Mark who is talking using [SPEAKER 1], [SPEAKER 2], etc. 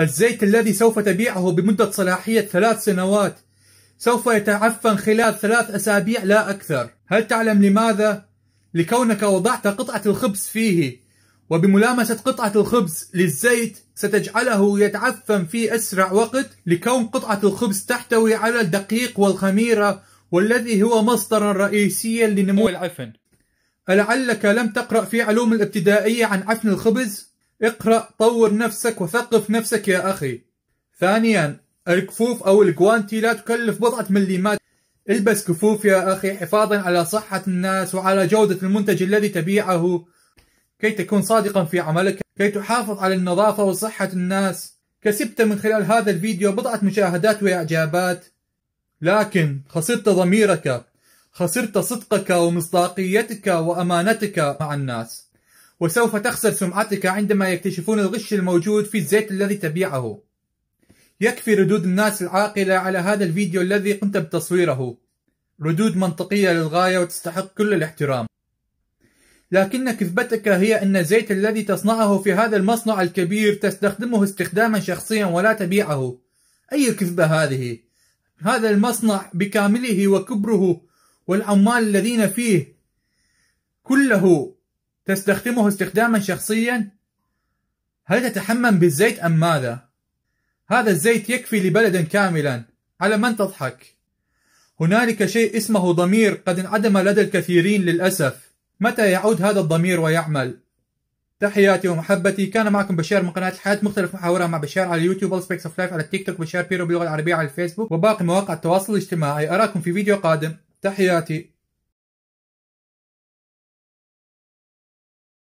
[SPEAKER 1] الزيت الذي سوف تبيعه بمدة صلاحية ثلاث سنوات سوف يتعفن خلال ثلاث أسابيع لا أكثر هل تعلم لماذا؟ لكونك وضعت قطعة الخبز فيه وبملامسة قطعة الخبز للزيت ستجعله يتعفن في أسرع وقت لكون قطعة الخبز تحتوي على الدقيق والخميرة والذي هو مصدرا رئيسيا لنمو العفن لعلك لم تقرأ في علوم الابتدائية عن عفن الخبز؟ اقرأ طور نفسك وثقف نفسك يا أخي ثانيا الكفوف أو الجوانتي لا تكلف بضعة مليمات البس كفوف يا أخي حفاظا على صحة الناس وعلى جودة المنتج الذي تبيعه كي تكون صادقا في عملك كي تحافظ على النظافة وصحة الناس كسبت من خلال هذا الفيديو بضعة مشاهدات وإعجابات لكن خسرت ضميرك خسرت صدقك ومصداقيتك وأمانتك مع الناس وسوف تخسر سمعتك عندما يكتشفون الغش الموجود في الزيت الذي تبيعه يكفي ردود الناس العاقلة على هذا الفيديو الذي قمت بتصويره ردود منطقية للغاية وتستحق كل الاحترام لكن كذبتك هي أن الزيت الذي تصنعه في هذا المصنع الكبير تستخدمه استخداما شخصيا ولا تبيعه أي كذبة هذه؟ هذا المصنع بكامله وكبره والعمال الذين فيه كله تستخدمه استخداما شخصيا هل تتحمم بالزيت أم ماذا؟ هذا الزيت يكفي لبلد كاملا على من تضحك؟ هنالك شيء اسمه ضمير قد انعدم لدى الكثيرين للأسف متى يعود هذا الضمير ويعمل؟ تحياتي ومحبتي كان معكم بشار من قناة الحياة مختلف محاورها مع بشار على اليوتيوب سبيكس اوف لايف على التيك توك بشار بيرو باللغة العربية على الفيسبوك وباقي مواقع التواصل الاجتماعي أراكم في فيديو قادم تحياتي